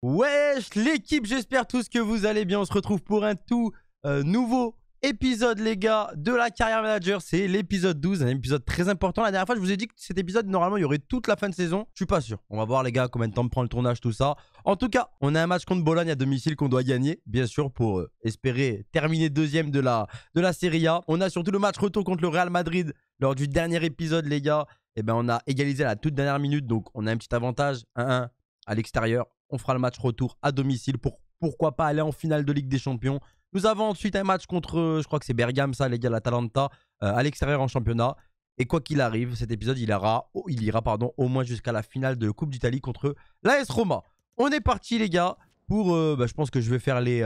Wesh l'équipe, j'espère tous que vous allez bien. On se retrouve pour un tout euh, nouveau épisode les gars de la carrière manager. C'est l'épisode 12, un épisode très important. La dernière fois je vous ai dit que cet épisode normalement il y aurait toute la fin de saison. Je suis pas sûr. On va voir les gars combien de temps prend le tournage, tout ça. En tout cas, on a un match contre Bologne à domicile qu'on doit gagner, bien sûr, pour euh, espérer terminer deuxième de la, de la Serie A. On a surtout le match retour contre le Real Madrid lors du dernier épisode les gars. Et eh ben on a égalisé à la toute dernière minute, donc on a un petit avantage 1-1 à l'extérieur on fera le match retour à domicile pour pourquoi pas aller en finale de Ligue des Champions. Nous avons ensuite un match contre, euh, je crois que c'est Bergam, ça, les gars, l'Atalanta, euh, à l'extérieur en championnat. Et quoi qu'il arrive, cet épisode, il ira, il ira pardon, au moins jusqu'à la finale de Coupe d'Italie contre l'AS Roma. On est parti, les gars, pour. Euh, bah, je pense que je vais faire les.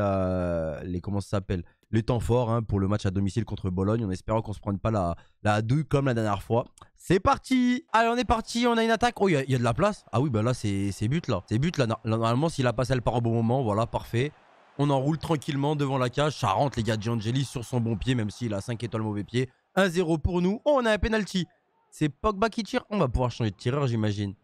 les comment ça s'appelle les temps forts hein, pour le match à domicile contre Bologne en espérant qu'on se prenne pas la, la douille comme la dernière fois. C'est parti Allez, on est parti, on a une attaque. Oh, il y, a de la place. Ah oui, ben là, c'est but là. C'est but là. Normalement, s'il a passé elle part au bon moment. Voilà, parfait. On enroule tranquillement devant la cage. Ça rentre, les gars. Giangelis, sur son bon pied, même s'il a 5 étoiles mauvais pied. 1-0 pour nous. Oh, on a un penalty. C'est Pogba qui tire. On va pouvoir changer de tireur, j'imagine.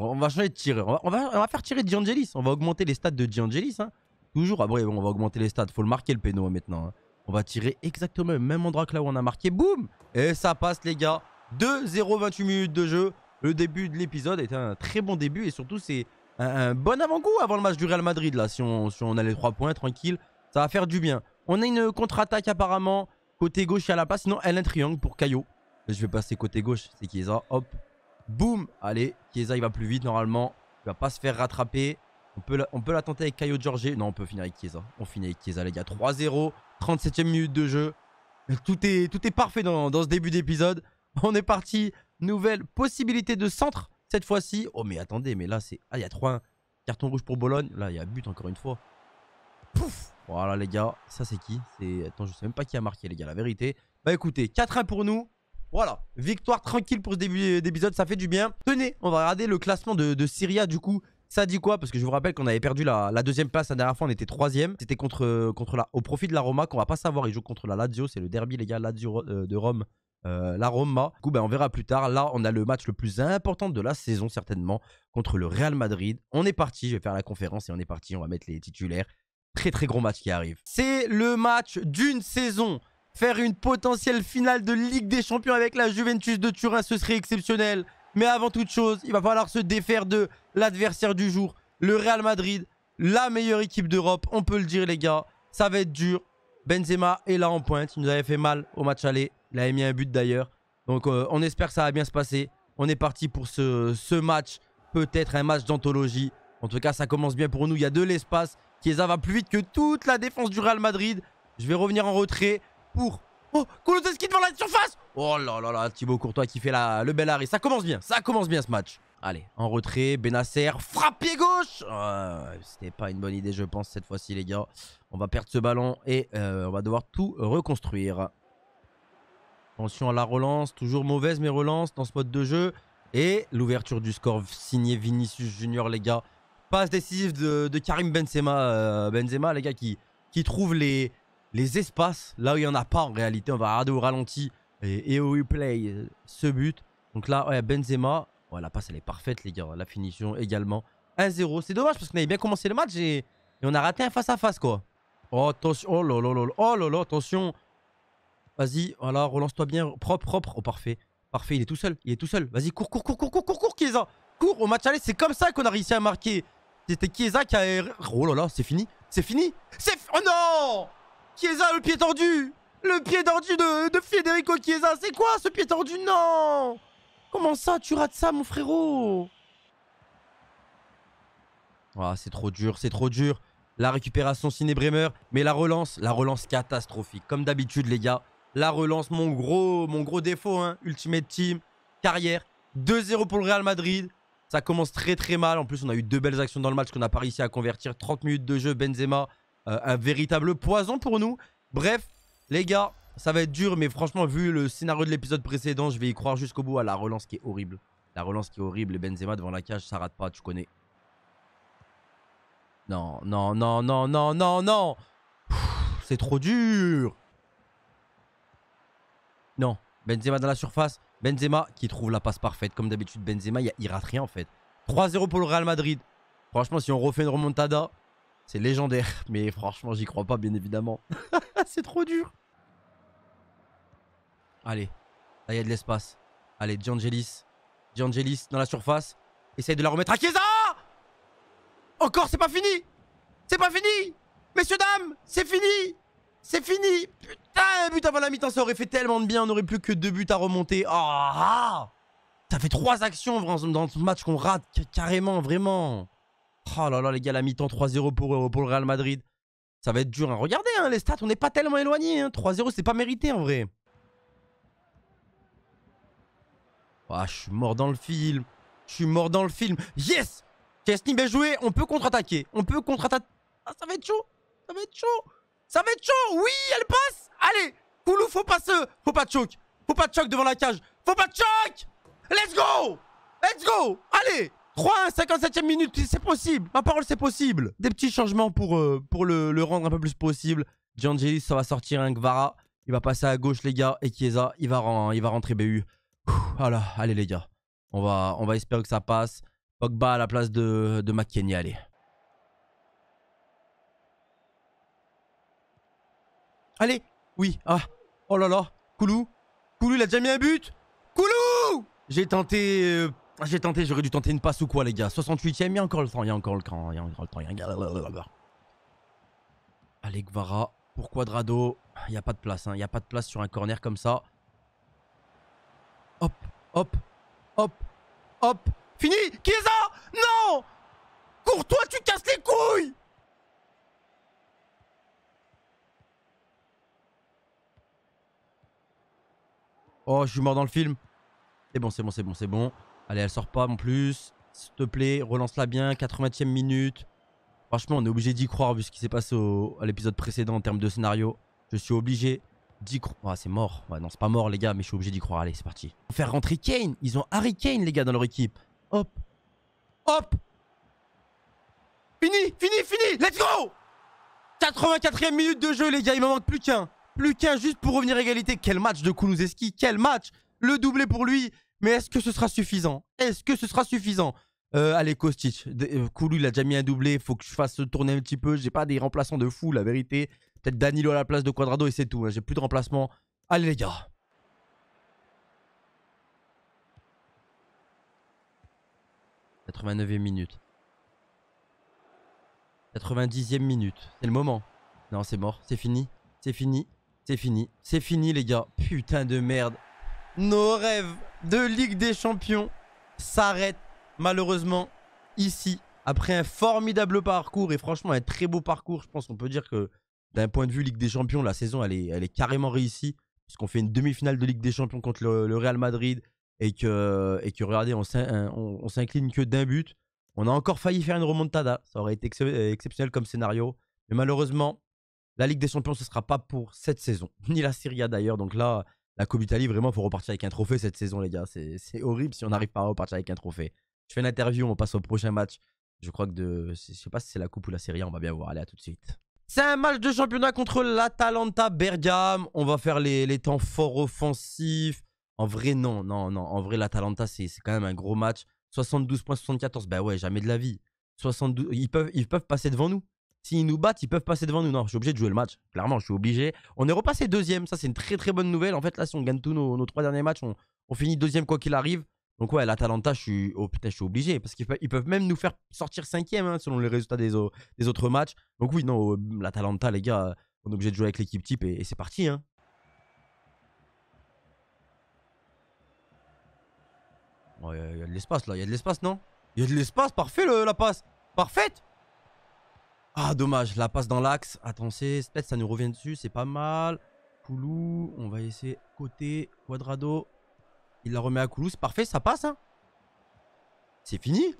On va changer de tireur. On va, on va, faire tirer Giangelis. On va augmenter les stats de Giangelis. Hein. Toujours, après, on va augmenter les stats. Faut le marquer le péno maintenant. Hein. On va tirer exactement au même endroit que là où on a marqué. Boum Et ça passe, les gars. 2-0, 28 minutes de jeu. Le début de l'épisode était un très bon début. Et surtout, c'est un, bon avant-goût avant le match du Real Madrid. Là, si on, si on a les 3 points, tranquille, ça va faire du bien. On a une contre-attaque apparemment. Côté gauche, il y a la passe. Sinon, elle a un triangle pour Caillot. Je vais passer côté gauche. C'est Kiesa. Hop. Boum Allez, Kiesa, il va plus vite normalement. Il va pas se faire rattraper. On peut, la, on peut tenter avec Caio Giorgé. Non, on peut finir avec Chiesa. On finit avec Chiesa, les gars. 3-0, 37e minute de jeu. Tout est, tout est parfait dans, ce début d'épisode. On est parti. Nouvelle possibilité de centre cette fois-ci. Oh, mais attendez, mais là, c'est. Ah, il y a 3-1. Carton rouge pour Bologne. Là, il y a but encore une fois. Pouf Voilà, les gars. Ça, c'est qui Attends, je sais même pas qui a marqué, les gars, la vérité. Bah, écoutez, 4-1 pour nous. Voilà, victoire tranquille pour ce début euh, d'épisode, ça fait du bien. Tenez, on va regarder le classement de, de Syria du coup ça dit quoi Parce que je vous rappelle qu'on avait perdu la, deuxième place la dernière fois, on était troisième. C'était contre, contre au profit de la Roma qu'on va pas savoir. Ils jouent contre la Lazio, c'est le derby les gars, Lazio euh, de Rome. Euh, la Roma. Du coup, ben, on verra plus tard. Là, on a le match le plus important de la saison, certainement, contre le Real Madrid. On est parti, je vais faire la conférence et on est parti. On va mettre les titulaires. Très, très gros match qui arrive. C'est le match d'une saison. Faire une potentielle finale de Ligue des Champions avec la Juventus de Turin, ce serait exceptionnel. Mais avant toute chose, il va falloir se défaire de l'adversaire du jour, le Real Madrid, la meilleure équipe d'Europe, on peut le dire les gars, ça va être dur. Benzema est là en pointe, il nous avait fait mal au match aller, il avait mis un but d'ailleurs. Donc euh, on espère que ça va bien se passer. On est parti pour ce, ce match, peut-être un match d'anthologie. En tout cas, ça commence bien pour nous, il y a de l'espace. Chiesa va plus vite que toute la défense du Real Madrid. Je vais revenir en retrait pour Oh, Kulusevski devant la surface Oh là là là, Thibaut Courtois qui fait la, le bel arrêt. Ça commence bien, ça commence bien ce match. Allez, en retrait, Benasser, frappe pied gauche C'était pas une bonne idée, je pense, cette fois-ci, les gars. On va perdre ce ballon et euh, on va devoir tout reconstruire. Attention à la relance, toujours mauvaise, mais relance dans ce mode de jeu. Et l'ouverture du score signé Vinicius Junior, les gars. Passe décisive de, Karim Benzema. Euh, Benzema, les gars, qui, qui trouve les, les espaces, là où il n'y en a pas en réalité. On va regarder au ralenti et, et au replay euh, ce but. Donc là, ouais, Benzema, ouais, la passe elle est parfaite les gars, la finition également. 1-0, c'est dommage parce qu'on avait bien commencé le match et, on a raté un face-à-face quoi. Oh, attention, oh là là là oh là là, attention. Vas-y, voilà, relance-toi bien, propre, propre. Oh, parfait, parfait, il est tout seul, il est tout seul. Vas-y, cours, cours, cours, cours, cours, cours, cours, Kiesa. Cours, au match aller, c'est comme ça qu'on a réussi à marquer. C'était Kiesa qui a... Oh là là, c'est fini, c'est fini, c'est... Oh non Chiesa, le pied tendu Le pied tordu de, Federico Chiesa C'est quoi ce pied tendu Non Comment ça, tu rates ça, mon frérot ah, C'est trop dur, c'est trop dur. La récupération cinebremer mais la relance, la relance catastrophique. Comme d'habitude, les gars, la relance, mon gros, mon gros défaut, hein, Ultimate Team, carrière. 2-0 pour le Real Madrid. Ça commence très très mal. En plus, on a eu deux belles actions dans le match qu'on n'a pas réussi à convertir. 30 minutes de jeu, Benzema euh, un véritable poison pour nous. Bref, les gars, ça va être dur, mais franchement, vu le scénario de l'épisode précédent, je vais y croire jusqu'au bout à la relance qui est horrible. La relance qui est horrible et Benzema devant la cage, ça rate pas, tu connais. Non, non, non, non, non, non, non C'est trop dur Non, Benzema dans la surface. Benzema qui trouve la passe parfaite. Comme d'habitude, Benzema, il rate rien en fait. 3-0 pour le Real Madrid. Franchement, si on refait une remontada, c'est légendaire, mais franchement, j'y crois pas, bien évidemment. c'est trop dur. Allez, là, il y a de l'espace. Allez, Giangelis. Giangelis dans la surface. Essaye de la remettre à Chiesa Encore, c'est pas fini C'est pas fini Messieurs, dames, c'est fini C'est fini Putain, un but avant la mi-temps, ça aurait fait tellement de bien. On n'aurait plus que deux buts à remonter. Ah, ah Ça fait trois actions dans ce match qu'on rate carrément, vraiment. Oh là là, les gars, la mi-temps 3-0 pour, euh, pour le Real Madrid. Ça va être dur. Hein. Regardez, hein, les stats, on n'est pas tellement éloigné. 3-0, hein. c'est pas mérité en vrai. Ah, je suis mort dans le film. Je suis mort dans le film. Yes Chesney, bien joué. On peut contre-attaquer. On peut contre-attaquer. Ah, ça va être chaud. Ça va être chaud. Ça va être chaud. Oui, elle passe. Allez, Koulou, faut pas se... Faut pas de choc. Faut pas de choc devant la cage. Faut pas de choc Let's go Let's go Allez 3 57e minute, c'est possible. Ma parole, c'est possible. Des petits changements pour, euh, pour le, rendre un peu plus possible. Giangelis, ça va sortir un Gvara. Il va passer à gauche, les gars. Et Chiesa, il va, il va rentrer BU. voilà, ah allez, les gars. On va, on va espérer que ça passe. Pogba à la place de, de McKenny, allez. Allez, oui, ah, oh là là, Koulou. Koulou, il a déjà mis un but. Koulou J'ai tenté euh, ah, j'ai tenté, j'aurais dû tenter une passe ou quoi, les gars. 68ème, il y a encore le temps, il y a encore le temps, il y a encore le temps. Il Allez, Guevara, pour Quadrado. Il n'y a pas de place, hein. il n'y a pas de place sur un corner comme ça. Hop, hop, hop, hop. Fini Kiza Non Cours-toi, tu casses les couilles Oh, je suis mort dans le film. C'est bon, c'est bon, c'est bon, c'est bon. Allez, elle sort pas en plus. S'il te plaît, relance-la bien. 80 e minute. Franchement, on est obligé d'y croire vu ce qui s'est passé à l'épisode précédent en termes de scénario. Je suis obligé d'y croire. Ah, c'est mort. non, c'est pas mort, les gars, mais je suis obligé d'y croire. Allez, c'est parti. Faire rentrer Kane. Ils ont Harry Kane, les gars, dans leur équipe. Hop. Hop. Fini, fini, fini. Let's go. 84e minute de jeu, les gars. Il me manque plus qu'un. Plus qu'un juste pour revenir à égalité. Quel match de Kulusevski. Quel match. Le doublé pour lui. Mais est-ce que ce sera suffisant Est-ce que ce sera suffisant euh, allez, Kostic. Euh, Koulou, il a déjà mis un doublé. Faut que je fasse tourner un petit peu. J'ai pas des remplaçants de fou, la vérité. Peut-être Danilo à la place de Quadrado et c'est tout. Hein, j'ai plus de remplacement. Allez, les gars. « 89e minute. 90e minute. C'est le moment. Non, c'est mort. C'est fini. C'est fini. C'est fini. C'est fini, les gars. Putain de merde. Nos rêves de Ligue des Champions s'arrêtent malheureusement ici. Après un formidable parcours et franchement un très beau parcours, je pense qu'on peut dire que d'un point de vue Ligue des Champions, la saison elle est, carrément réussie. Puisqu'on fait une demi-finale de Ligue des Champions contre le, Real Madrid et que, et regardez, on s'incline que d'un but. On a encore failli faire une remontada. Ça aurait été euh, exceptionnel comme scénario. Mais malheureusement, la Ligue des Champions, ce ne sera pas pour cette saison. Ni la Serie d'ailleurs. Donc là, la Coupe d'Italie, vraiment, faut repartir avec un trophée cette saison, les gars. C'est horrible si on n'arrive pas à repartir avec un trophée. Je fais une interview, on passe au prochain match. Je crois que de. Je sais pas si c'est la Coupe ou la Serie on va bien voir. Allez, à tout de suite. C'est un match de championnat contre l'Atalanta Bergame. On va faire les, temps forts offensifs. En vrai, non, non, non. En vrai, l'Atalanta, c'est quand même un gros match. 72.74, points, Ben ouais, jamais de la vie. 72... Ils, peuvent, ils peuvent passer devant nous. S'ils nous battent, ils peuvent passer devant nous. Non, je suis obligé de jouer le match. Clairement, je suis obligé. On est repassé deuxième. Ça, c'est une très très bonne nouvelle. En fait, là, si on gagne tous nos, trois derniers matchs, on, finit deuxième quoi qu'il arrive. Donc ouais, l'Atalanta, je suis, oh, putain, je suis obligé parce qu'ils peuvent, même nous faire sortir cinquième hein, selon les résultats des, autres matchs. Donc oui, non, euh, l'Atalanta, les gars, euh, on est obligé de jouer avec l'équipe type et, c'est parti. Hein. Il y, a de l'espace là, il y a de l'espace non Il y a de l'espace, parfait le, la passe Parfaite ah, dommage, la passe dans l'axe. Attends, c'est peut ça nous revient dessus, c'est pas mal. Koulou, on va essayer côté, Quadrado. Il la remet à Koulou, c'est parfait, ça passe. Hein. c'est fini.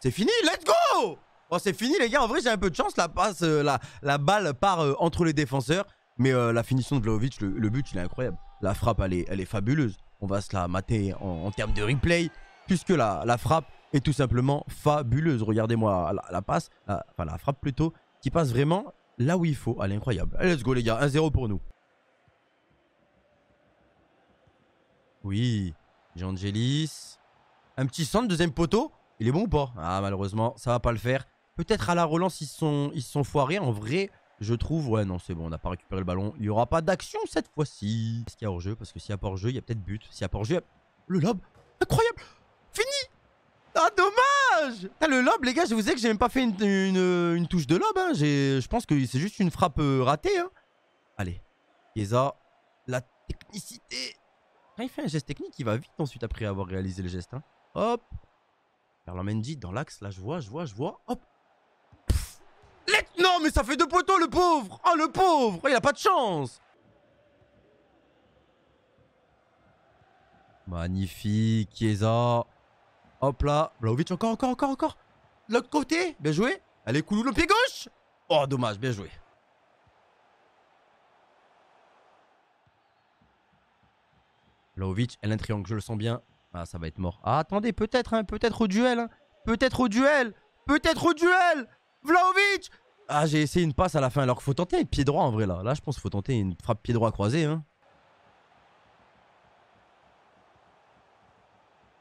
C'est fini, let's go Oh, c'est fini, les gars. En vrai, j'ai un peu de chance. La passe, euh, la, balle part euh, entre les défenseurs. Mais euh, la finition de Vlaovic, le, but, il est incroyable. La frappe, elle est, elle est fabuleuse. On va se la mater en, termes de replay. Puisque la frappe, et tout simplement fabuleuse. Regardez-moi la, passe, enfin la frappe plutôt, qui passe vraiment là où il faut. Elle est incroyable. Allez, let's go les gars, 1-0 pour nous. Oui, Giangelis Un petit centre, deuxième poteau. Il est bon ou pas Ah malheureusement, ça va pas le faire. Peut-être à la relance, ils sont, ils sont foirés. En vrai, je trouve... Ouais, non, c'est bon, on n'a pas récupéré le ballon. Il y aura pas d'action cette fois-ci. Est-ce qu'il y a hors-jeu Parce que s'il y a pas hors-jeu, il y a peut-être but. S'il y a pas hors-jeu, le lob Incroyable Fini ah, dommage le lob, les gars, je vous ai que j'ai même pas fait une, touche de lob. Hein. Je pense que c'est juste une frappe euh, ratée. Hein. Allez, Chiesa, la technicité. il fait un geste technique, il va vite ensuite après avoir réalisé le geste. Hein. Hop Mendy dans l'axe, là, je vois, je vois, je vois. Hop Non, mais ça fait deux poteaux, le pauvre Ah le pauvre ah, Il a pas de chance Magnifique, Chiesa Hop là. Vlaovic encore, encore, encore, encore. L'autre côté. Bien joué. elle est cool, le pied gauche. Oh, dommage. Bien joué. Vlaovic, elle a un triangle. Je le sens bien. Ah, ça va être mort. Ah, attendez, peut-être, hein, hein. peut-être au duel. Peut-être au duel. Peut-être au duel. Vlaovic. Ah, j'ai essayé une passe à la fin. Alors qu'il faut tenter un pied droit en vrai là. Là, je pense qu'il faut tenter une frappe pied droit croisée. Hein.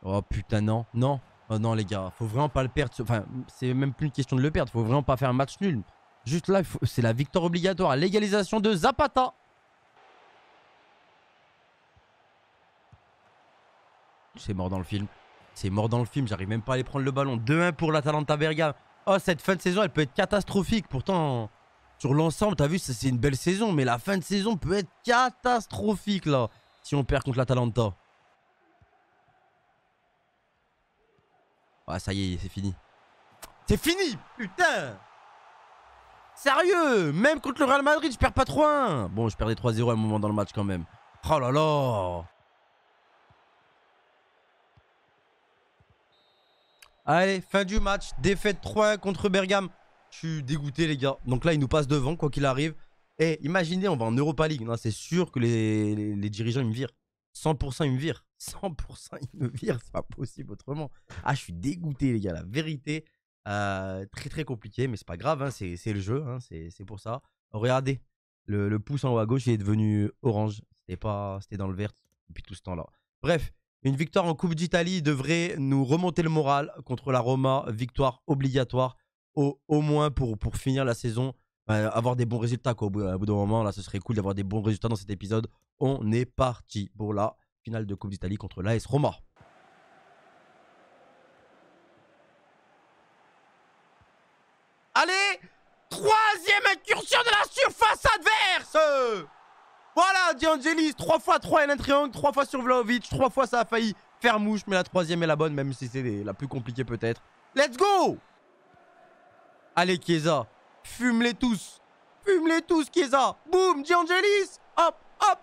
Oh putain, non, non. Oh non, les gars, faut vraiment pas le perdre. Enfin, c'est même plus une question de le perdre. Faut vraiment pas faire un match nul. Juste là, c'est la victoire obligatoire. L'égalisation de Zapata. C'est mort dans le film. C'est mort dans le film. J'arrive même pas à aller prendre le ballon. 2-1 pour l'Atalanta Berga. Oh, cette fin de saison, elle peut être catastrophique. Pourtant, sur l'ensemble, t'as vu, c'est une belle saison. Mais la fin de saison peut être catastrophique là. Si on perd contre l'Atalanta. Ah, ça y est, c'est fini. C'est fini, putain Sérieux Même contre le Real Madrid, je perds pas 3-1. Bon, je perds des 3-0 à un moment dans le match quand même. Oh là là Allez, fin du match. Défaite 3-1 contre Bergame. Je suis dégoûté, les gars. Donc là, il nous passe devant, quoi qu'il arrive. Et imaginez, on va en Europa League. c'est sûr que les dirigeants, ils me virent. 100%, ils me virent. 100%, ils me virent, c'est pas possible autrement. Ah, je suis dégoûté, les gars, la vérité. Euh, très très compliqué, mais c'est pas grave, hein, c'est le jeu, hein, c'est pour ça. Regardez, le, le, pouce en haut à gauche, il est devenu orange. C'était pas, c'était dans le vert depuis tout ce temps-là. Bref, une victoire en Coupe d'Italie devrait nous remonter le moral contre la Roma. Victoire obligatoire, au, au moins pour, pour finir la saison. Euh, avoir des bons résultats, quoi. Au bout, d'un moment, là, ce serait cool d'avoir des bons résultats dans cet épisode. On est parti pour là finale de Coupe d'Italie contre l'AS Roma. Allez Troisième incursion de la surface adverse Voilà, D'Angelis. Trois fois 3 un Triangle, trois fois sur Vlaovic, trois fois ça a failli faire mouche, mais la troisième est la bonne, même si c'est la plus compliquée peut-être. Let's go Allez, Chiesa, fume-les tous Fume-les tous, Chiesa Boum, D'Angelis Hop, hop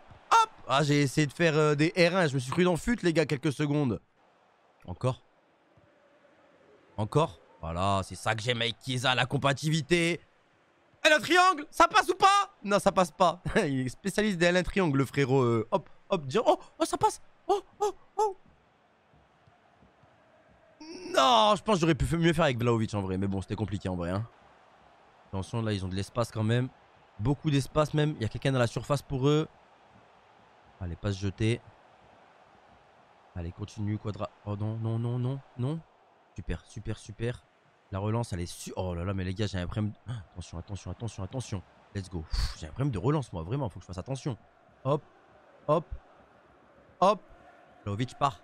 ah, j'ai essayé de faire euh, des R1. Je me suis cru dans le fut, les gars, quelques secondes. Encore Encore Voilà, c'est ça que j'aime avec Kiesa, la compatibilité. Et eh, un triangle Ça passe ou pas Non, ça passe pas. Il est spécialiste des L1 Triangle, le frérot. Euh, hop, hop, Oh, oh, ça passe Oh, oh, oh Non, je pense que j'aurais pu mieux faire avec Vlaovic en vrai. Mais bon, c'était compliqué en vrai. Hein. Attention, là, ils ont de l'espace quand même. Beaucoup d'espace même. Il y a quelqu'un dans la surface pour eux. Allez, pas se jeter Allez, continue, Quadra. Oh non, non, non, non, non. Super, super, super. La relance, elle est su... Oh là là, mais les gars, j'ai un problème... Ah, attention, attention, attention, attention. Let's go. J'ai un problème de relance, moi, vraiment. Faut que je fasse attention. Hop, hop, hop. Vlaovic part.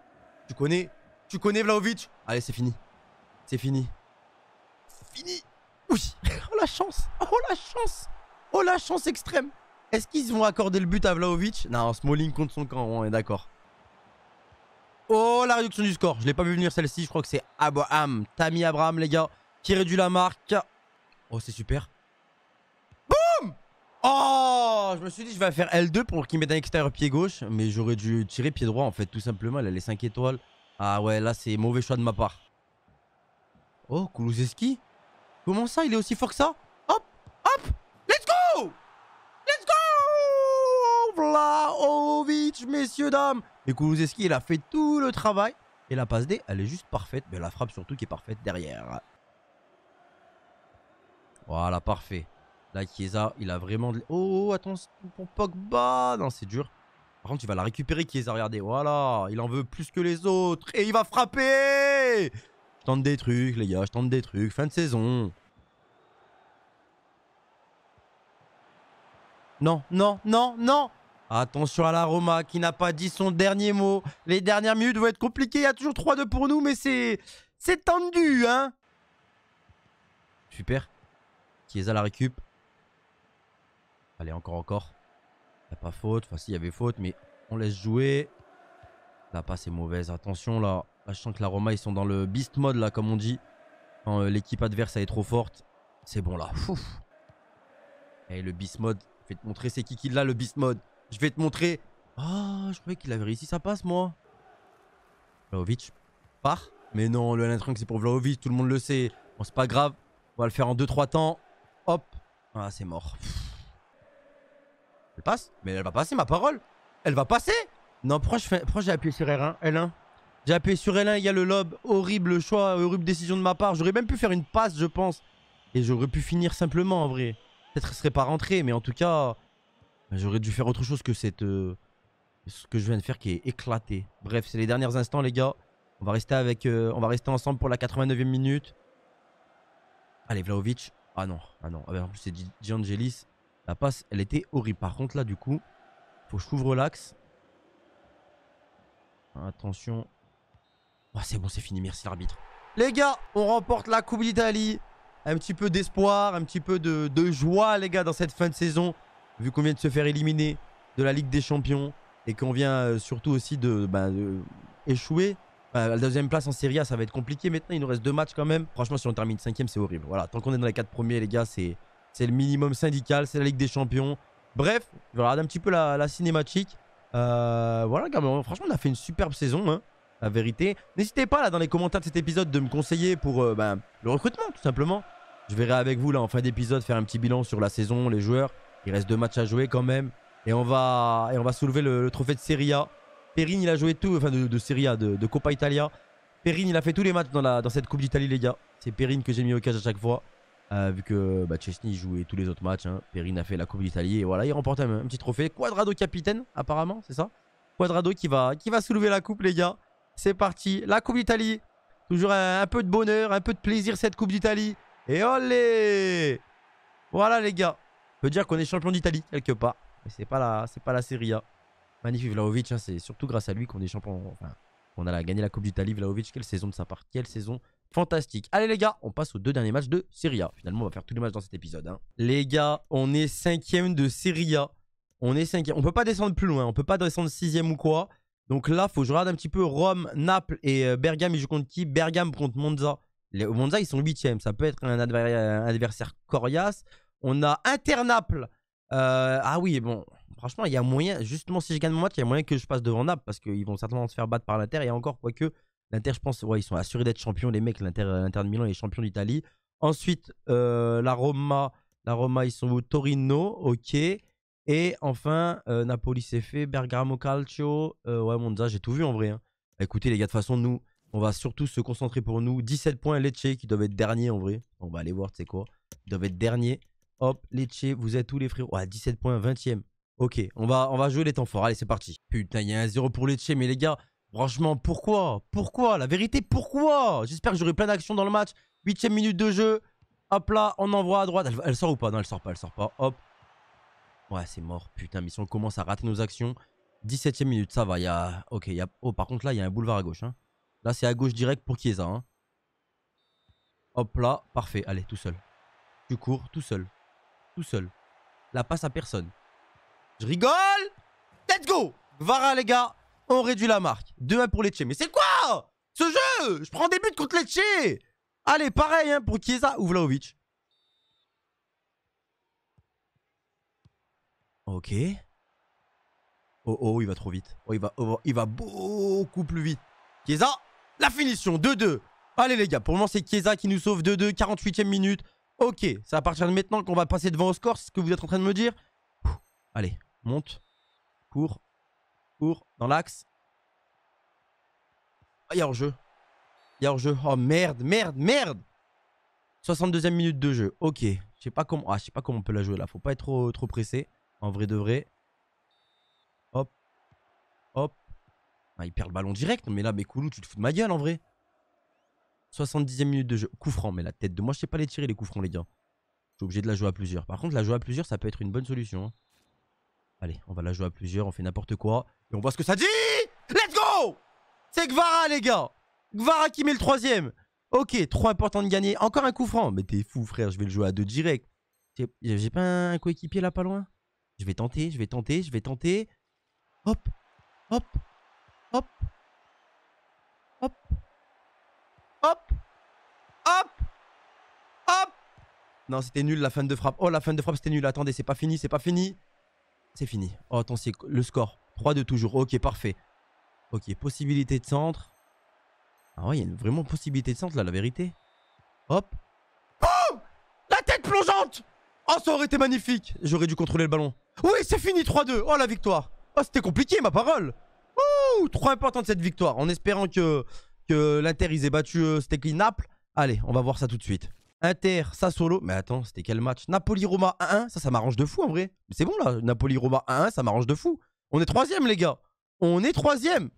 Tu connais Tu connais Vlaovic Allez, c'est fini. C'est fini. fini. Oui. Oh la chance. Oh la chance. Oh la chance extrême. Est-ce qu'ils vont accorder le but à Vlaovic Non, Smalling contre son camp, on est d'accord. Oh, la réduction du score. Je l'ai pas vu venir celle-ci. Je crois que c'est Abraham. Tammy Abraham, les gars, qui réduit la marque. Oh, c'est super. Boum Oh Je me suis dit, je vais faire L2 pour qu'il mette un extérieur pied gauche. Mais j'aurais dû tirer pied droit, en fait, tout simplement. Là, les 5 étoiles. Ah ouais, là, c'est mauvais choix de ma part. Oh, Kulusevski Comment ça Il est aussi fort que ça messieurs, dames. Et Kulusevski, il a fait tout le travail. Et la passe D, elle est juste parfaite. Mais la frappe surtout qui est parfaite derrière. Voilà, parfait. Là, Chiesa, il a vraiment... De... Oh, oh attends, pour Pogba. Non, c'est dur. Par contre, il va la récupérer, Chiesa, regardez. Voilà, il en veut plus que les autres. Et il va frapper Je tente des trucs, les gars, je tente des trucs. Fin de saison. Non, non, non, non Attention à la Roma qui n'a pas dit son dernier mot. Les dernières minutes vont être compliquées. Il y a toujours 3-2 pour nous, mais c'est. C'est tendu, hein Super. à la récup. Allez, encore, encore. Il n'y a pas faute. Enfin, s'il y avait faute, mais on laisse jouer. La passe est mauvaise. Attention, là. je sens que la Roma, ils sont dans le beast mode, là, comme on dit. Euh, l'équipe adverse, elle est trop forte. C'est bon, là. Ouf. Et le beast mode. Faites montrer ces qui là le beast mode. Je vais te montrer. Ah, oh, je croyais qu'il avait réussi ça passe, moi. Vlaovic part. Mais non, le trunk, c'est pour Vlaovic, tout le monde le sait. Bon, c'est pas grave. On va le faire en 2-3 temps. Hop. Ah, c'est mort. Elle passe Mais elle va passer, ma parole. Elle va passer Non, proche, j'ai appuyé sur R1 L1 J'ai appuyé sur L1, il y a le lob. Horrible choix, horrible décision de ma part. J'aurais même pu faire une passe, je pense. Et j'aurais pu finir simplement, en vrai. Peut-être qu'elle serait pas rentré, mais en tout cas, J'aurais dû faire autre chose que cette, euh, ce que je viens de faire qui est éclaté. Bref, c'est les derniers instants, les gars. On va rester, avec, euh, on va rester ensemble pour la 89e minute. Allez, Vlaovic. Ah non, ah non. Ah ben, en plus, c'est Giangelis. La passe, elle était horrible. Par contre, là, du coup, faut que je couvre l'axe. Attention. Oh, c'est bon, c'est fini. Merci, l'arbitre. Les gars, on remporte la Coupe d'Italie. Un petit peu d'espoir, un petit peu de, de joie, les gars, dans cette fin de saison vu qu'on vient de se faire éliminer de la Ligue des Champions et qu'on vient euh, surtout aussi de, bah, échouer. Bah, la deuxième place en Serie A, ça va être compliqué maintenant. Il nous reste deux matchs quand même. Franchement, si on termine cinquième, c'est horrible. Voilà, tant qu'on est dans les quatre premiers, les gars, c'est le minimum syndical, c'est la Ligue des Champions. Bref, je vais regarder un petit peu la, cinématique. Euh, voilà, franchement, on a fait une superbe saison. Hein, la vérité. N'hésitez pas là dans les commentaires de cet épisode de me conseiller pour euh, bah, le recrutement tout simplement. Je verrai avec vous là en fin d'épisode faire un petit bilan sur la saison, les joueurs. Il reste deux matchs à jouer quand même. Et on va, et on va soulever le, trophée de Serie A. Perrine, il a joué tout, enfin de, Serie A, de, Copa Coppa Italia. Perrine, il a fait tous les matchs dans, la, dans cette Coupe d'Italie, les gars. C'est Perrine que j'ai mis au cage à chaque fois. Euh, vu que bah, Chesney jouait tous les autres matchs. Hein. Perrine a fait la Coupe d'Italie. Et voilà, il remporte un, petit trophée. Quadrado capitaine, apparemment, c'est ça Quadrado qui va, qui va soulever la Coupe, les gars. C'est parti. La Coupe d'Italie. Toujours un, peu de bonheur, un peu de plaisir, cette Coupe d'Italie. Et allez Voilà, les gars peut dire qu'on est champion d'Italie quelque part. Mais c'est pas la, c'est pas la Serie A. Magnifique Vlaovic, hein, c'est surtout grâce à lui qu'on est champion. Enfin, on a gagné la Coupe d'Italie. Vlaovic, quelle saison de sa part, quelle saison fantastique. Allez les gars, on passe aux deux derniers matchs de Serie A. Finalement, on va faire tous les matchs dans cet épisode. Hein. Les gars, on est cinquième de Serie A. On est cinquième. On peut pas descendre plus loin. Hein. On peut pas descendre sixième ou quoi. Donc là, faut que je regarde un petit peu Rome, Naples et euh, Bergame. Ils jouent contre qui Bergame contre Monza. Les, Monza, ils sont huitième. Ça peut être un adversaire coriace. On a Inter-Naples. Euh, ah oui, bon, franchement, il y a moyen, justement, si je gagne mon match, il y a moyen que je passe devant Naples parce qu'ils vont certainement se faire battre par l'Inter. Et encore, quoique, l'Inter, je pense, ouais, ils sont assurés d'être champions, les mecs. L'Inter de Milan est champion d'Italie. Ensuite, euh, la Roma. La Roma, ils sont au Torino, ok. Et enfin, euh, Napoli, c'est fait. Bergamo, Calcio. ouais, Monza, j'ai tout vu en vrai. Hein. Bah, écoutez, les gars, de toute façon, nous, on va surtout se concentrer pour nous. 17 points Lecce qui doivent être dernier en vrai. On va aller voir, tu sais quoi. Ils doivent être dernier. Hop, Lecce, vous êtes tous les frères. Ouais, ah, 17 points, 20ème. Ok, on va, on va jouer les temps forts. Allez, c'est parti. Putain, il y a un 0 pour Lecce, mais les gars, franchement, pourquoi Pourquoi La vérité, pourquoi J'espère que j'aurai plein d'actions dans le match. 8ème minute de jeu. Hop là, on envoie à droite. Elle, sort ou pas Non, elle sort pas, elle sort pas. Hop. Ouais, c'est mort. Putain, mais si on commence à rater nos actions. 17ème minute, ça va. Il y a. Ok, il y a. Oh, par contre, là, il y a un boulevard à gauche. Hein. Là, c'est à gauche direct pour Chiesa. Hein. Hop là, parfait. Allez, tout seul. Tu cours tout seul seul. La passe à personne. Je rigole Let's go Vara, les gars, on réduit la marque. 2-1 pour Lecce. Mais c'est quoi ce jeu Je prends des buts contre Lecce Allez, pareil hein, pour Chiesa ou Vlaovic. Ok. Oh oh, il va trop vite. Oh, il va, oh, il va beaucoup plus vite. Chiesa, la finition, 2-2. Allez les gars, pour le moment c'est Chiesa qui nous sauve 2-2, 48e minute. Ok, ça à partir de maintenant qu'on va passer devant au score, c'est ce que vous êtes en train de me dire. allez, monte, cours, cours, dans l'axe. Ah, il y a hors-jeu. Il y a hors-jeu. Oh merde, merde, merde 62e minute de jeu. Ok, je sais pas comment ah, je sais pas comment on peut la jouer là. Faut pas être trop, trop pressé, en vrai de vrai. Hop, hop. Ah, il perd le ballon direct. Mais là, mais Koulou, tu te fous de ma gueule en vrai. 70e minute de jeu. Coup franc, mais la tête de moi, je sais pas les tirer, les coups francs, les gars. Je suis obligé de la jouer à plusieurs. Par contre, la jouer à plusieurs, ça peut être une bonne solution. Hein. Allez, on va la jouer à plusieurs, on fait n'importe quoi. Et on voit ce que ça dit Let's go C'est Gvara, les gars Gvara qui met le troisième Ok, trop important de gagner. Encore un coup franc. Mais t'es fou, frère, je vais le jouer à deux direct. J'ai pas un coéquipier là, pas loin Je vais tenter, je vais tenter, je vais tenter. Hop Hop Hop Hop Hop Hop Hop Non, c'était nul la fin de frappe. Oh, la fin de frappe, c'était nul. Attendez, c'est pas fini, c'est pas fini. C'est fini. Oh, attends, c'est le score. 3 2 toujours. Ok, parfait. Ok, possibilité de centre. Ah ouais, il y a vraiment possibilité de centre là, la vérité. Hop Boum oh La tête plongeante Oh, ça aurait été magnifique J'aurais dû contrôler le ballon. Oui, c'est fini, 3-2. Oh, la victoire. Oh, c'était compliqué, ma parole. Oh trop important cette victoire. En espérant que l'Inter, ils aient battu, c'était euh, Naples Allez, on va voir ça tout de suite. Inter, Solo Mais attends, c'était quel match Napoli-Roma 1-1. Ça, ça m'arrange de fou en vrai. C'est bon là, Napoli-Roma 1-1, ça m'arrange de fou. On est troisième, les gars. On est troisième.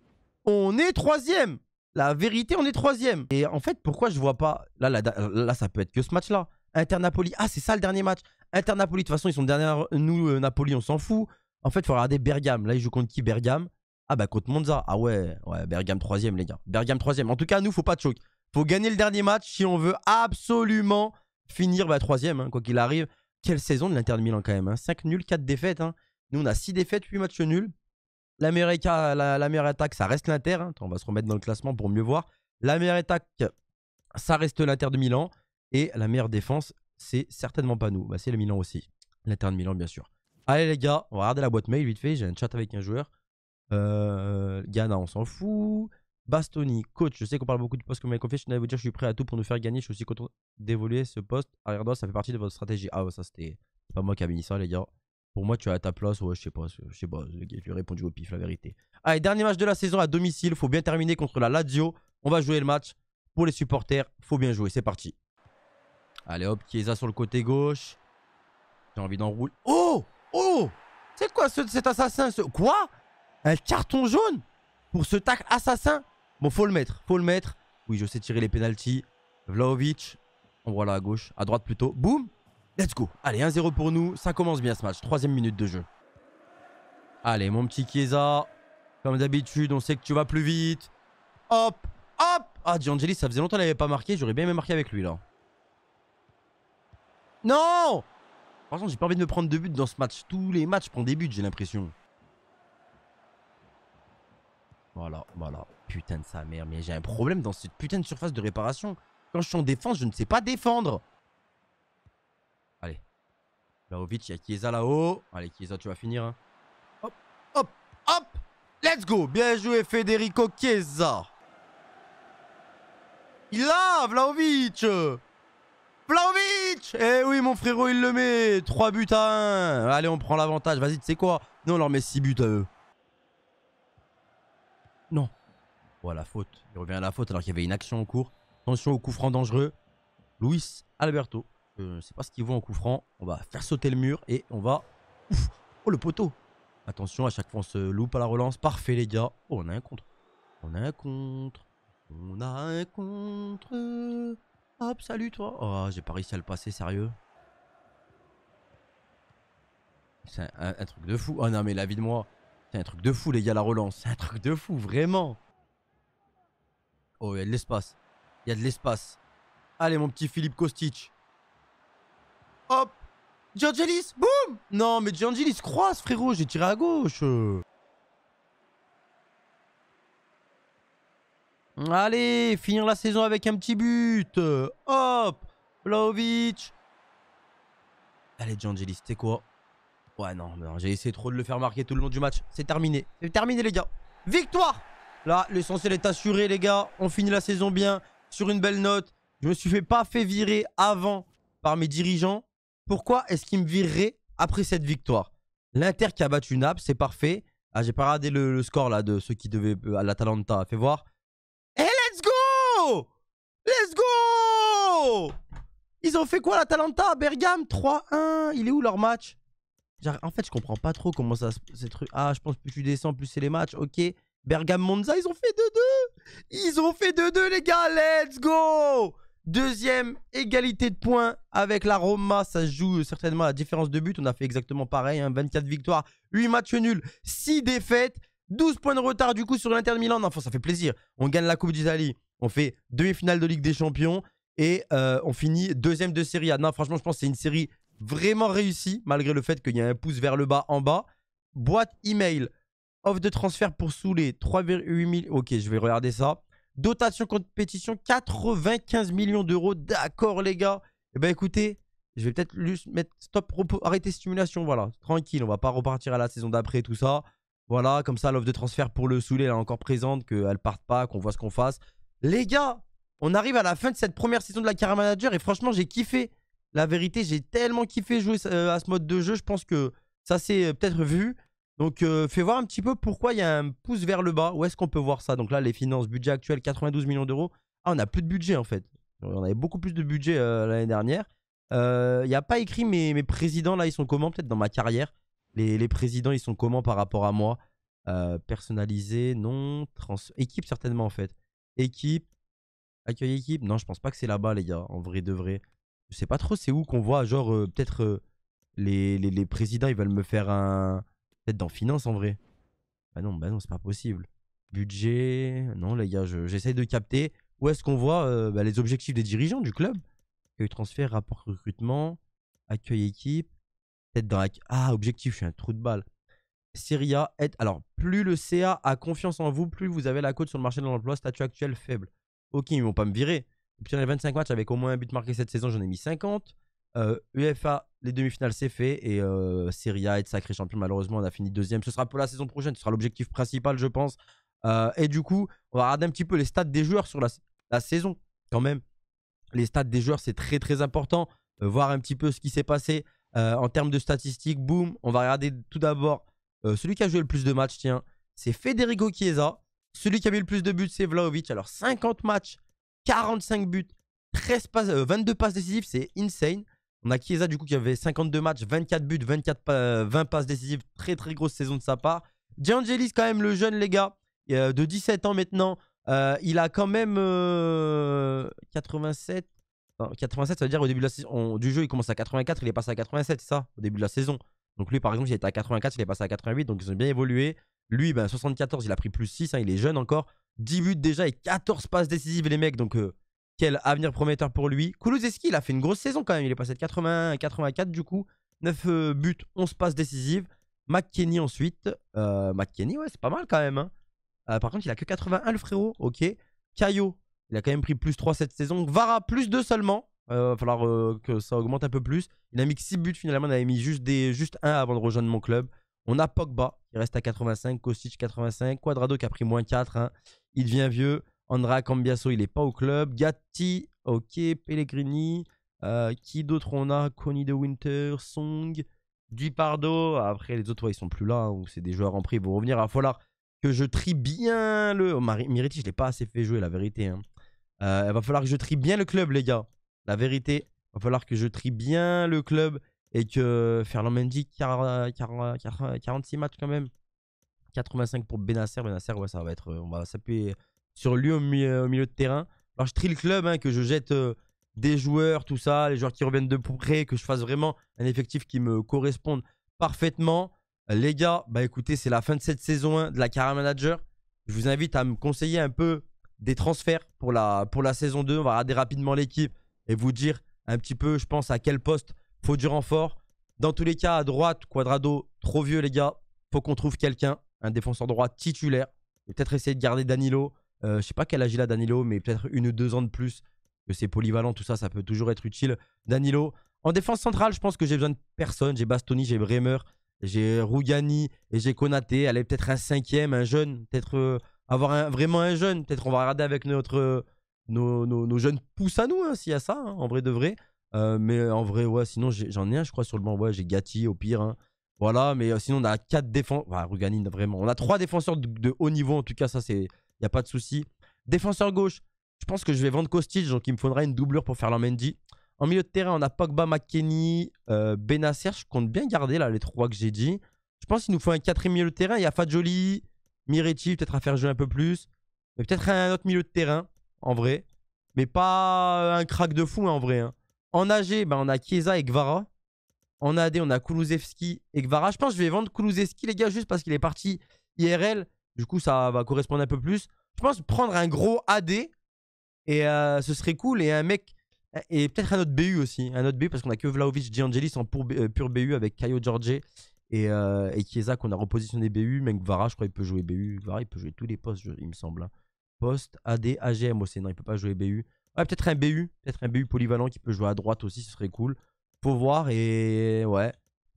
On est troisième. La vérité, on est troisième. Et en fait, pourquoi je vois pas. Là, euh, là, ça peut être que ce match-là. Inter-Napoli. Ah, c'est ça le dernier match. Inter-Napoli, de toute façon, ils sont derrière nous, euh, Napoli, on s'en fout. En fait, il faut regarder Bergame. Là, ils jouent contre qui Bergame ah bah contre Monza. Ah ouais, ouais, Bergame 3ème les gars. Bergame 3ème. En tout cas, nous, faut pas de choc. Faut gagner le dernier match si on veut absolument finir 3ème, bah, hein, quoi qu'il arrive. Quelle saison de l'Inter de Milan quand même. 5 hein. nuls, 4 défaites. Hein. Nous, on a 6 défaites, 8 matchs nuls. La meilleure, la, meilleure attaque, ça reste l'Inter. On va se remettre dans le classement pour mieux voir. La meilleure attaque, ça reste l'Inter de Milan. Et la meilleure défense, c'est certainement pas nous. Bah, c'est le Milan aussi. L'Inter de Milan, bien sûr. Allez les gars, on va regarder la boîte mail vite fait. J'ai un chat avec un joueur. Euh, Ghana, on s'en fout. Bastoni, coach, je sais qu'on parle beaucoup du poste comme il a je vous dire, je suis prêt à tout pour nous faire gagner, je suis aussi content d'évoluer ce poste. Arrière droit, ça fait partie de votre stratégie. Ah ouais, ça c'était pas moi qui a mis ça, les gars. Pour moi, tu as à ta place, ouais, je sais pas, je sais pas, répondu au pif, la vérité. Allez, dernier match de la saison à domicile, faut bien terminer contre la Lazio. On va jouer le match. Pour les supporters, faut bien jouer, c'est parti. Allez hop, Chiesa sur le côté gauche. J'ai envie d'enrouler. Oh Oh C'est quoi ce, cet assassin ce... Quoi un carton jaune pour ce tacle assassin. Bon, faut le mettre, faut le mettre. Oui, je sais tirer les pénalties. Vlaovic, on voit là à gauche, à droite plutôt. Boum Let's go. Allez, 1-0 pour nous. Ça commence bien ce match. Troisième minute de jeu. Allez, mon petit Chiesa. Comme d'habitude, on sait que tu vas plus vite. Hop Hop Ah, D'Angeli, ça faisait longtemps qu'il n'avait pas marqué. J'aurais bien aimé marquer avec lui, là. Non Par contre, j'ai pas envie de me prendre de buts dans ce match. Tous les matchs prennent des buts, j'ai l'impression. Voilà, voilà. Putain de sa mère, mais j'ai un problème dans cette putain de surface de réparation. Quand je suis en défense, je ne sais pas défendre. Allez. Vlaovic, il y a Chiesa là-haut. Allez, Chiesa, tu vas finir. Hein. Hop, hop, hop. Let's go. Bien joué, Federico Chiesa. Il l'a, Vlaovic. Vlaovic Eh oui, mon frérot, il le met 3 buts à 1 Allez, on prend l'avantage. Vas-y, tu sais quoi Non, on leur met 6 buts à eux. Non. Voilà, oh, la faute. Il revient à la faute alors qu'il y avait une action en cours. Attention au coup franc dangereux. Luis Alberto. Je ne sais pas ce qu'il voit en coup franc. On va faire sauter le mur et on va. Oh le poteau Attention, à chaque fois on se loupe à la relance. Parfait les gars. Oh on a un contre. On a un contre. On a un contre. Hop, salut toi. Oh, j'ai pas réussi à le passer, sérieux. C'est un, un, truc de fou. Oh non mais la vie de moi. C'est un truc de fou, les gars, la relance. C'est un truc de fou, vraiment. Oh, il y a de l'espace. Il y a de l'espace. Allez, mon petit Philippe Kostic. Hop Giangelis Boum Non, mais Giangelis croise, frérot. J'ai tiré à gauche. Allez, finir la saison avec un petit but. Hop Vlaovic. Allez, Giangelis, t'es quoi Ouais, non, j'ai essayé trop de le faire marquer tout le long du match. C'est terminé. C'est terminé, les gars. Victoire Là, l'essentiel est assuré, les gars. On finit la saison bien, sur une belle note. Je me suis fait pas fait virer avant par mes dirigeants. Pourquoi est-ce qu'ils me vireraient après cette victoire L'Inter qui a battu Naples, c'est parfait. Ah, j'ai pas regardé le, score là de ceux qui devaient euh, à l'Atalanta. Fais voir. Et eh, let's go Let's go Ils ont fait quoi l'Atalanta Bergame 3-1. Il est où leur match en fait, je comprends pas trop comment ça, ces trucs. Ah, je pense plus tu descends, plus c'est les matchs. Ok. Bergam Monza, ils ont fait 2-2. Ils ont fait 2-2, les gars. Let's go. Deuxième égalité de points avec la Roma. Ça joue euh, certainement à la différence de but. On a fait exactement pareil. 24 hein. victoires, 8 matchs nuls, 6 défaites. 12 points de retard du coup sur l'Inter Milan. enfin, ça fait plaisir. On gagne la Coupe d'Italie. On fait demi-finale de Ligue des Champions. Et euh, on finit deuxième de série A. Non, franchement, je pense que c'est une série Vraiment réussi, malgré le fait qu'il y a un pouce vers le bas en bas. Boîte email, offre de transfert pour Soulé, 3,8 millions Ok, je vais regarder ça. Dotation compétition, 95 millions d'euros. D'accord, les gars. Eh ben écoutez, je vais peut-être juste mettre stop, arrêter stimulation. Voilà, tranquille, on va pas repartir à la saison d'après, tout ça. Voilà, comme ça, l'offre de transfert pour le Soulé, elle est encore présente, qu'elle parte pas, qu'on voit ce qu'on fasse. Les gars, on arrive à la fin de cette première saison de la Cara Manager et franchement, j'ai kiffé. La vérité, j'ai tellement kiffé jouer euh, à ce mode de jeu. Je pense que ça s'est euh, peut-être vu. Donc, euh, fais voir un petit peu pourquoi il y a un pouce vers le bas. Où est-ce qu'on peut voir ça Donc là, les finances, budget actuel, 92 millions d'euros. Ah, on n'a plus de budget en fait. On avait beaucoup plus de budget l'année dernière. Il n'y a pas écrit mes, mes, présidents là, ils sont comment Peut-être dans ma carrière. Les, présidents, ils sont comment par rapport à moi Personnalisé, non. équipe, certainement en fait. Équipe. Accueil équipe. Non, je pense pas que c'est là-bas, les gars. En vrai de vrai je sais pas trop c'est où qu'on voit, genre euh, peut-être euh, les, présidents ils veulent me faire un. Peut-être dans finance en vrai. Bah non, bah non, c'est pas possible. Budget, non les gars, j'essaye de capter où est-ce qu'on voit euh, bah, les objectifs des dirigeants du club. Accueil transfert, rapport recrutement, accueil équipe, peut Ah, objectif, je suis un trou de balle. Syria, est alors plus le CA a confiance en vous, plus vous avez la cote sur le marché de l'emploi, statut actuel faible. Ok, ils vont pas me virer sur les 25 matchs avec au moins un but marqué cette saison, j'en ai mis 50. Euh, UEFA, les demi-finales, c'est fait. Et euh, Serie A est sacré champion. Malheureusement, on a fini deuxième. Ce sera pour la saison prochaine. Ce sera l'objectif principal, je pense. Euh, et du coup, on va regarder un petit peu les stats des joueurs sur la, la saison, quand même. Les stats des joueurs, c'est très très important. Euh, voir un petit peu ce qui s'est passé en termes de statistiques. Boum, on va regarder tout d'abord celui qui a joué le plus de matchs. Tiens, c'est Federico Chiesa. Celui qui a mis le plus de buts, c'est Vlaovic. Alors, 50 matchs 45 buts, 13 22 euh, passes décisives, c'est insane. On a Chiesa du coup qui avait 52 matchs, 24 buts, 24 20 euh, passes décisives, très très grosse saison de sa part. Giangelis quand même le jeune les gars, euh, de 17 ans maintenant, il a quand même 87. 87 ça veut dire au début de la saison, du jeu il commence à 84, il est passé à 87 c'est ça au début de la saison. Donc lui par exemple il était à 84, il est passé à 88 donc ils ont bien évolué. Lui, 74, ben, il a pris plus 6, hein, il est jeune encore. 10 buts déjà et 14 passes décisives, les mecs. Donc, euh, quel avenir prometteur pour lui. Kulusevski, il a fait une grosse saison quand même. Il est passé de 81 à 84, du coup. 9 euh, buts, 11 passes décisives. McKenny ensuite. Euh, McKenny, ouais, c'est pas mal quand même. Hein. par contre, il a que 81, le frérot. Ok. Caillot, il a quand même pris plus 3 cette saison. Vara, plus 2 seulement. va falloir que ça augmente un peu plus. Il a mis que 6 buts finalement. Il avait mis juste, des, juste 1 avant de rejoindre mon club. On a Pogba qui reste à 85, Kostic 85, Quadrado qui a pris moins 4. Hein. Il devient vieux. Andra Cambiasso, il n'est pas au club. Gatti, ok. Pellegrini. Euh, qui d'autre on a Connie de Winter, Song, Pardo. Après, les autres, ils sont plus là. Hein, c'est des joueurs en prix. Ils vont revenir. Il va falloir que je trie bien le. Oh, Miriti, je ne l'ai pas assez fait jouer, la vérité. Hein. Euh, il va falloir que je trie bien le club, les gars. La vérité, il va falloir que je trie bien le club et que Ferland Mendy, 46 matchs quand même, 85 pour Benacer. Benacer, ça va être, euh, on va s'appuyer sur lui au, milieu de terrain. Alors, je trie le club, hein, que je jette euh, des joueurs, tout ça, les joueurs qui reviennent de près, que je fasse vraiment un effectif qui me corresponde parfaitement. Les gars, bah écoutez, c'est la fin de cette saison 1 de la Cara Manager. Je vous invite à me conseiller un peu des transferts pour la, pour la saison 2. On va regarder rapidement l'équipe et vous dire un petit peu, je pense, à quel poste faut du renfort. Dans tous les cas, à droite, Quadrado, trop vieux, les gars. Faut qu'on trouve quelqu'un, un défenseur droit titulaire. peut-être essayer de garder Danilo. Je euh, je sais pas quel âge il a, Danilo, mais peut-être une ou deux ans de plus. Que c'est polyvalent, tout ça, ça peut toujours être utile. Danilo. En défense centrale, je pense que j'ai besoin de personne. J'ai Bastoni, j'ai Bremer, j'ai Rougani et j'ai Konaté. Allez, peut-être un cinquième, un jeune. Peut-être euh, avoir vraiment un jeune. Peut-être on va regarder avec notre, euh, nos, jeunes pousses à nous, hein, s'il y a ça, hein, en vrai de vrai. Euh, mais en vrai, ouais, sinon j'en ai, un, je crois, sur le banc. Ouais, j'ai Gatti au pire. Hein. Voilà, mais euh, sinon on a quatre défenseurs. Enfin, Rugani, vraiment. On a trois défenseurs de, haut niveau, en tout cas, ça, c'est. Il n'y a pas de souci. Défenseur gauche, je pense que je vais vendre Costil donc il me faudra une doublure pour faire l'Amendi. En milieu de terrain, on a Pogba, McKenny, euh, Je compte bien garder là les trois que j'ai dit. Je pense qu'il nous faut un quatrième milieu de terrain. Il y a Fadjoli, Miriti peut-être à faire jouer un peu plus. Mais peut-être un autre milieu de terrain, en vrai. Mais pas euh, un crack de fou, hein, en vrai. Hein. En AG, ben, on a Chiesa et Gvara. En AD, on a Kulusevski et Gvara. Je pense que je vais vendre Kulusevski, les gars, juste parce qu'il est parti IRL. Du coup, ça va correspondre un peu plus. Je pense prendre un gros AD et euh, ce serait cool. Et un mec. Et peut-être un autre BU aussi. Un autre BU parce qu'on a que Vlaovic, Giangelis en euh, pur, BU avec Caio Giorgi et, Kieza euh, Chiesa qu'on a repositionné BU. Même Gvara, je crois, qu'il peut jouer BU. Gvara, il peut jouer tous les postes, il me semble. Hein. Poste, AD, AGM aussi. Non, il peut pas jouer BU. Ouais, peut-être un BU. Peut-être un BU polyvalent qui peut jouer à droite aussi, ce serait cool. Faut voir et ouais.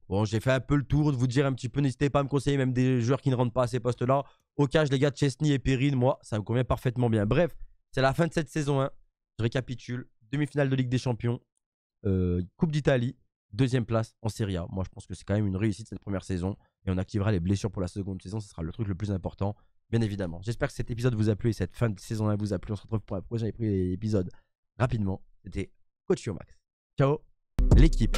Bon, j'ai fait un peu le tour de vous dire un petit peu. N'hésitez pas à me conseiller, même des joueurs qui ne rentrent pas à ces postes-là. Au cage, les gars, Chesney et Perrine, moi, ça me convient parfaitement bien. Bref, c'est la fin de cette saison 1. Je récapitule demi-finale de Ligue des Champions, euh, Coupe d'Italie, deuxième place en Serie A. Moi, je pense que c'est quand même une réussite cette première saison. Et on activera les blessures pour la seconde saison. Ce sera le truc le plus important bien évidemment. J'espère que cet épisode vous a plu et cette fin de saison-là vous a plu. On se retrouve pour un prochain épisode rapidement. C'était Coach Max. Ciao, l'équipe.